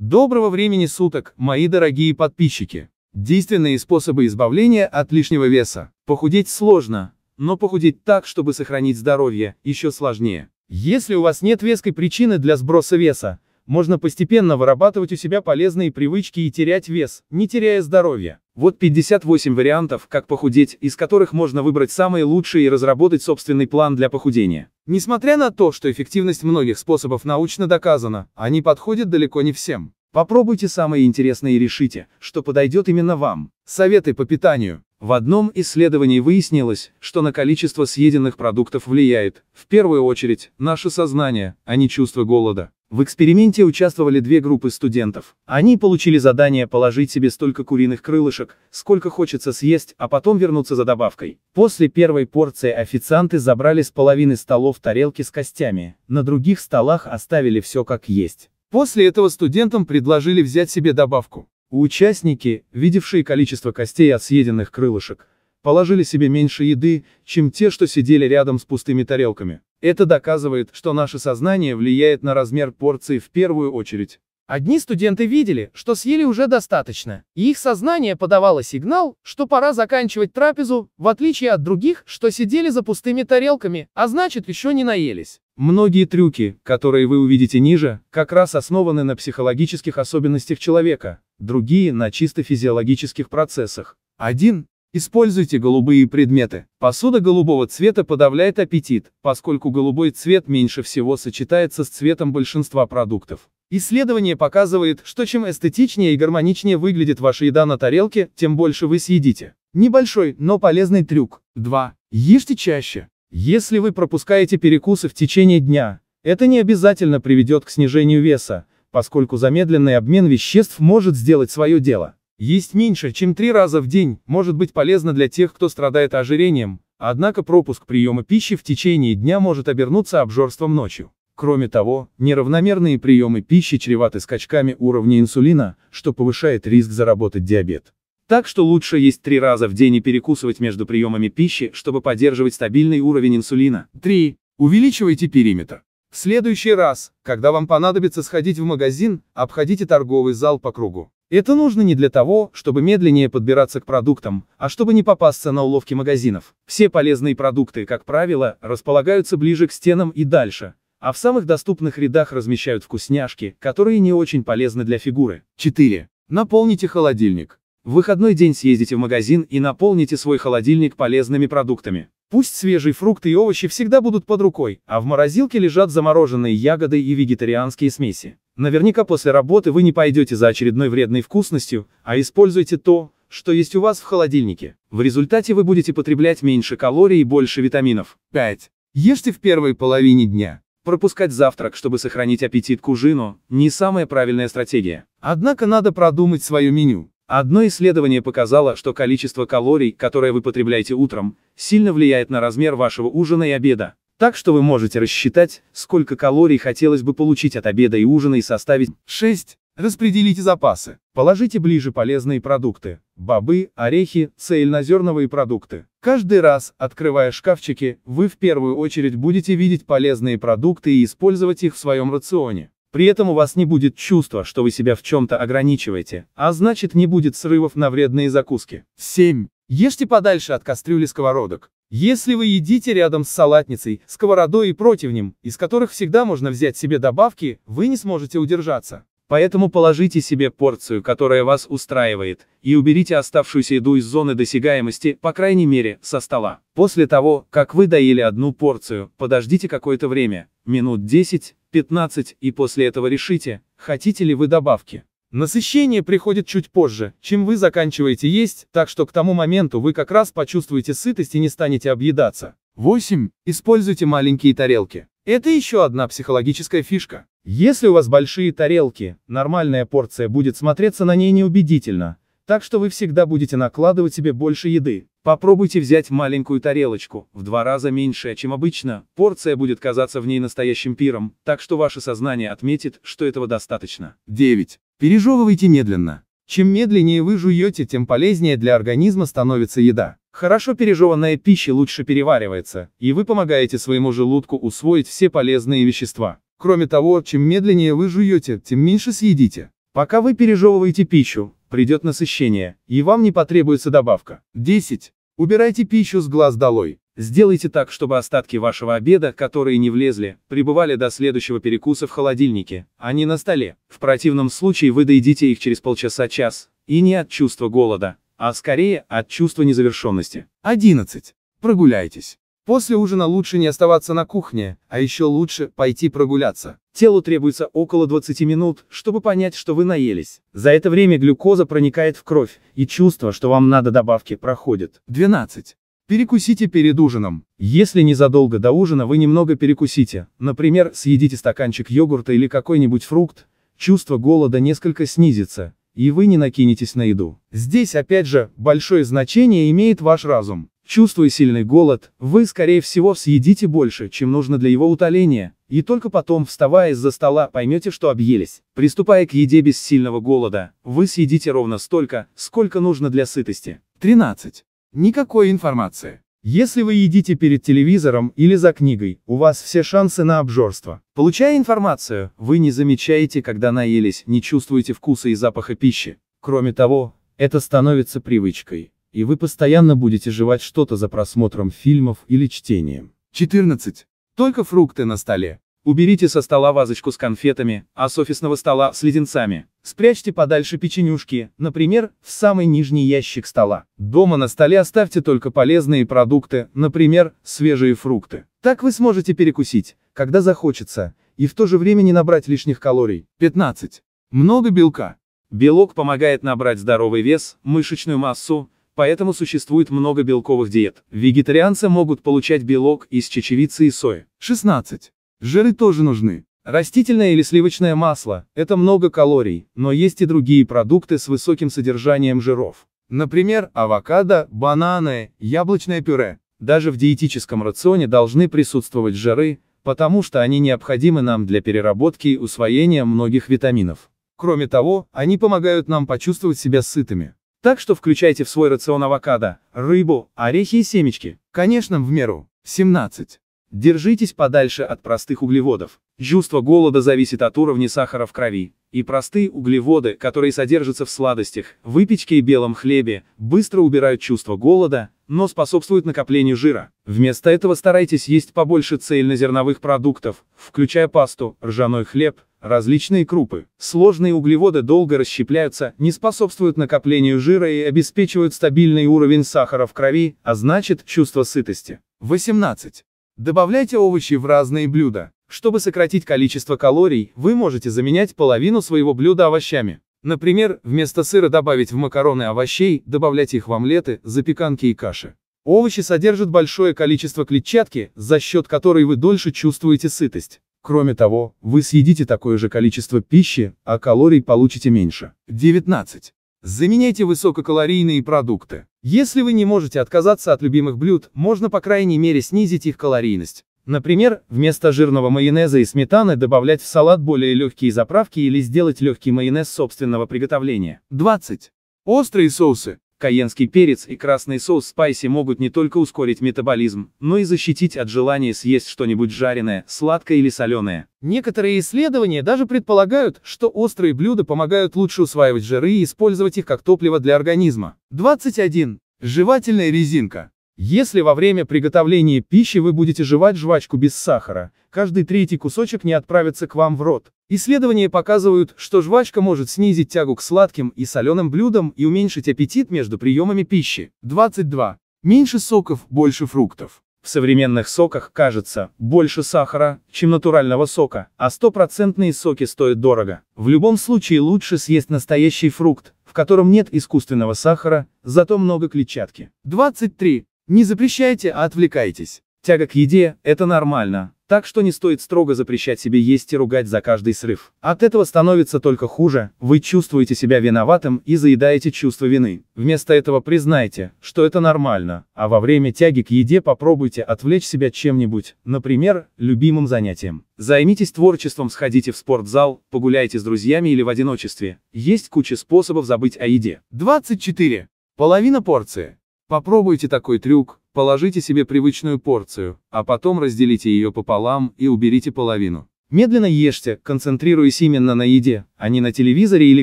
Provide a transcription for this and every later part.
Доброго времени суток, мои дорогие подписчики! Действенные способы избавления от лишнего веса. Похудеть сложно, но похудеть так, чтобы сохранить здоровье, еще сложнее. Если у вас нет веской причины для сброса веса, можно постепенно вырабатывать у себя полезные привычки и терять вес, не теряя здоровья. Вот 58 вариантов, как похудеть, из которых можно выбрать самые лучшие и разработать собственный план для похудения. Несмотря на то, что эффективность многих способов научно доказана, они подходят далеко не всем. Попробуйте самые интересные и решите, что подойдет именно вам. Советы по питанию. В одном исследовании выяснилось, что на количество съеденных продуктов влияет, в первую очередь, наше сознание, а не чувство голода. В эксперименте участвовали две группы студентов. Они получили задание положить себе столько куриных крылышек, сколько хочется съесть, а потом вернуться за добавкой. После первой порции официанты забрали с половины столов тарелки с костями, на других столах оставили все как есть. После этого студентам предложили взять себе добавку. Участники, видевшие количество костей от съеденных крылышек, положили себе меньше еды, чем те, что сидели рядом с пустыми тарелками. Это доказывает, что наше сознание влияет на размер порции в первую очередь. Одни студенты видели, что съели уже достаточно, и их сознание подавало сигнал, что пора заканчивать трапезу, в отличие от других, что сидели за пустыми тарелками, а значит еще не наелись. Многие трюки, которые вы увидите ниже, как раз основаны на психологических особенностях человека, другие – на чисто физиологических процессах. 1. Используйте голубые предметы. Посуда голубого цвета подавляет аппетит, поскольку голубой цвет меньше всего сочетается с цветом большинства продуктов. Исследование показывает, что чем эстетичнее и гармоничнее выглядит ваша еда на тарелке, тем больше вы съедите. Небольшой, но полезный трюк. 2. Ешьте чаще. Если вы пропускаете перекусы в течение дня, это не обязательно приведет к снижению веса, поскольку замедленный обмен веществ может сделать свое дело. Есть меньше, чем три раза в день, может быть полезно для тех, кто страдает ожирением, однако пропуск приема пищи в течение дня может обернуться обжорством ночью. Кроме того, неравномерные приемы пищи чреваты скачками уровня инсулина, что повышает риск заработать диабет. Так что лучше есть три раза в день и перекусывать между приемами пищи, чтобы поддерживать стабильный уровень инсулина. 3. Увеличивайте периметр. В следующий раз, когда вам понадобится сходить в магазин, обходите торговый зал по кругу. Это нужно не для того, чтобы медленнее подбираться к продуктам, а чтобы не попасться на уловки магазинов. Все полезные продукты, как правило, располагаются ближе к стенам и дальше, а в самых доступных рядах размещают вкусняшки, которые не очень полезны для фигуры. 4. Наполните холодильник. В выходной день съездите в магазин и наполните свой холодильник полезными продуктами. Пусть свежие фрукты и овощи всегда будут под рукой, а в морозилке лежат замороженные ягоды и вегетарианские смеси. Наверняка после работы вы не пойдете за очередной вредной вкусностью, а используйте то, что есть у вас в холодильнике. В результате вы будете потреблять меньше калорий и больше витаминов. 5. Ешьте в первой половине дня. Пропускать завтрак, чтобы сохранить аппетит к ужину, не самая правильная стратегия. Однако надо продумать свое меню. Одно исследование показало, что количество калорий, которое вы потребляете утром, сильно влияет на размер вашего ужина и обеда. Так что вы можете рассчитать, сколько калорий хотелось бы получить от обеда и ужина и составить 6. Распределите запасы. Положите ближе полезные продукты. Бобы, орехи, цельнозерновые продукты. Каждый раз, открывая шкафчики, вы в первую очередь будете видеть полезные продукты и использовать их в своем рационе. При этом у вас не будет чувства, что вы себя в чем-то ограничиваете, а значит не будет срывов на вредные закуски. 7. Ешьте подальше от кастрюли сковородок. Если вы едите рядом с салатницей, сковородой и противнем, из которых всегда можно взять себе добавки, вы не сможете удержаться. Поэтому положите себе порцию, которая вас устраивает, и уберите оставшуюся еду из зоны досягаемости, по крайней мере, со стола. После того, как вы доели одну порцию, подождите какое-то время, минут 10-15, и после этого решите, хотите ли вы добавки. Насыщение приходит чуть позже, чем вы заканчиваете есть, так что к тому моменту вы как раз почувствуете сытость и не станете объедаться. 8. Используйте маленькие тарелки. Это еще одна психологическая фишка. Если у вас большие тарелки, нормальная порция будет смотреться на ней неубедительно, так что вы всегда будете накладывать себе больше еды. Попробуйте взять маленькую тарелочку, в два раза меньше, чем обычно, порция будет казаться в ней настоящим пиром, так что ваше сознание отметит, что этого достаточно. 9. Пережевывайте медленно. Чем медленнее вы жуете, тем полезнее для организма становится еда. Хорошо пережеванная пища лучше переваривается, и вы помогаете своему желудку усвоить все полезные вещества. Кроме того, чем медленнее вы жуете, тем меньше съедите. Пока вы пережевываете пищу, придет насыщение, и вам не потребуется добавка. 10. Убирайте пищу с глаз долой. Сделайте так, чтобы остатки вашего обеда, которые не влезли, пребывали до следующего перекуса в холодильнике, а не на столе. В противном случае вы доедите их через полчаса-час, и не от чувства голода, а скорее от чувства незавершенности. 11. Прогуляйтесь. После ужина лучше не оставаться на кухне, а еще лучше пойти прогуляться. Телу требуется около 20 минут, чтобы понять, что вы наелись. За это время глюкоза проникает в кровь, и чувство, что вам надо добавки, проходит. 12. Перекусите перед ужином. Если незадолго до ужина вы немного перекусите, например, съедите стаканчик йогурта или какой-нибудь фрукт, чувство голода несколько снизится, и вы не накинетесь на еду. Здесь опять же, большое значение имеет ваш разум. Чувствуя сильный голод, вы, скорее всего, съедите больше, чем нужно для его утоления, и только потом, вставая из-за стола, поймете, что объелись. Приступая к еде без сильного голода, вы съедите ровно столько, сколько нужно для сытости. 13. Никакой информации. Если вы едите перед телевизором или за книгой, у вас все шансы на обжорство. Получая информацию, вы не замечаете, когда наелись, не чувствуете вкуса и запаха пищи. Кроме того, это становится привычкой и вы постоянно будете жевать что-то за просмотром фильмов или чтением. 14. Только фрукты на столе. Уберите со стола вазочку с конфетами, а с офисного стола с леденцами. Спрячьте подальше печенюшки, например, в самый нижний ящик стола. Дома на столе оставьте только полезные продукты, например, свежие фрукты. Так вы сможете перекусить, когда захочется, и в то же время не набрать лишних калорий. 15. Много белка. Белок помогает набрать здоровый вес, мышечную массу, Поэтому существует много белковых диет. Вегетарианцы могут получать белок из чечевицы и сои. 16. Жиры тоже нужны. Растительное или сливочное масло – это много калорий, но есть и другие продукты с высоким содержанием жиров. Например, авокадо, бананы, яблочное пюре. Даже в диетическом рационе должны присутствовать жиры, потому что они необходимы нам для переработки и усвоения многих витаминов. Кроме того, они помогают нам почувствовать себя сытыми. Так что включайте в свой рацион авокадо, рыбу, орехи и семечки. Конечно, в меру. 17. Держитесь подальше от простых углеводов. Чувство голода зависит от уровня сахара в крови, и простые углеводы, которые содержатся в сладостях, выпечке и белом хлебе, быстро убирают чувство голода, но способствуют накоплению жира. Вместо этого старайтесь есть побольше цельнозерновых продуктов, включая пасту, ржаной хлеб, Различные крупы, сложные углеводы долго расщепляются, не способствуют накоплению жира и обеспечивают стабильный уровень сахара в крови, а значит, чувство сытости. 18. Добавляйте овощи в разные блюда. Чтобы сократить количество калорий, вы можете заменять половину своего блюда овощами. Например, вместо сыра добавить в макароны овощей, добавлять их в омлеты, запеканки и каши. Овощи содержат большое количество клетчатки, за счет которой вы дольше чувствуете сытость. Кроме того, вы съедите такое же количество пищи, а калорий получите меньше. 19. Заменяйте высококалорийные продукты. Если вы не можете отказаться от любимых блюд, можно по крайней мере снизить их калорийность. Например, вместо жирного майонеза и сметаны добавлять в салат более легкие заправки или сделать легкий майонез собственного приготовления. 20. Острые соусы. Каенский перец и красный соус спайси могут не только ускорить метаболизм, но и защитить от желания съесть что-нибудь жареное, сладкое или соленое. Некоторые исследования даже предполагают, что острые блюда помогают лучше усваивать жиры и использовать их как топливо для организма. 21. Жевательная резинка. Если во время приготовления пищи вы будете жевать жвачку без сахара, каждый третий кусочек не отправится к вам в рот. Исследования показывают, что жвачка может снизить тягу к сладким и соленым блюдам и уменьшить аппетит между приемами пищи. 22. Меньше соков, больше фруктов. В современных соках, кажется, больше сахара, чем натурального сока, а стопроцентные соки стоят дорого. В любом случае лучше съесть настоящий фрукт, в котором нет искусственного сахара, зато много клетчатки. 23. Не запрещайте, а отвлекайтесь. Тяга к еде – это нормально, так что не стоит строго запрещать себе есть и ругать за каждый срыв. От этого становится только хуже, вы чувствуете себя виноватым и заедаете чувство вины. Вместо этого признайте, что это нормально, а во время тяги к еде попробуйте отвлечь себя чем-нибудь, например, любимым занятием. Займитесь творчеством, сходите в спортзал, погуляйте с друзьями или в одиночестве. Есть куча способов забыть о еде. 24. Половина порции. Попробуйте такой трюк, положите себе привычную порцию, а потом разделите ее пополам и уберите половину. Медленно ешьте, концентрируясь именно на еде, а не на телевизоре или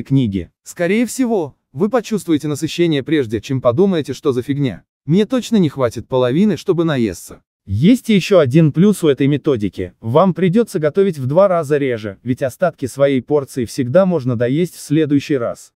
книге. Скорее всего, вы почувствуете насыщение прежде, чем подумаете, что за фигня. Мне точно не хватит половины, чтобы наесться. Есть еще один плюс у этой методики. Вам придется готовить в два раза реже, ведь остатки своей порции всегда можно доесть в следующий раз.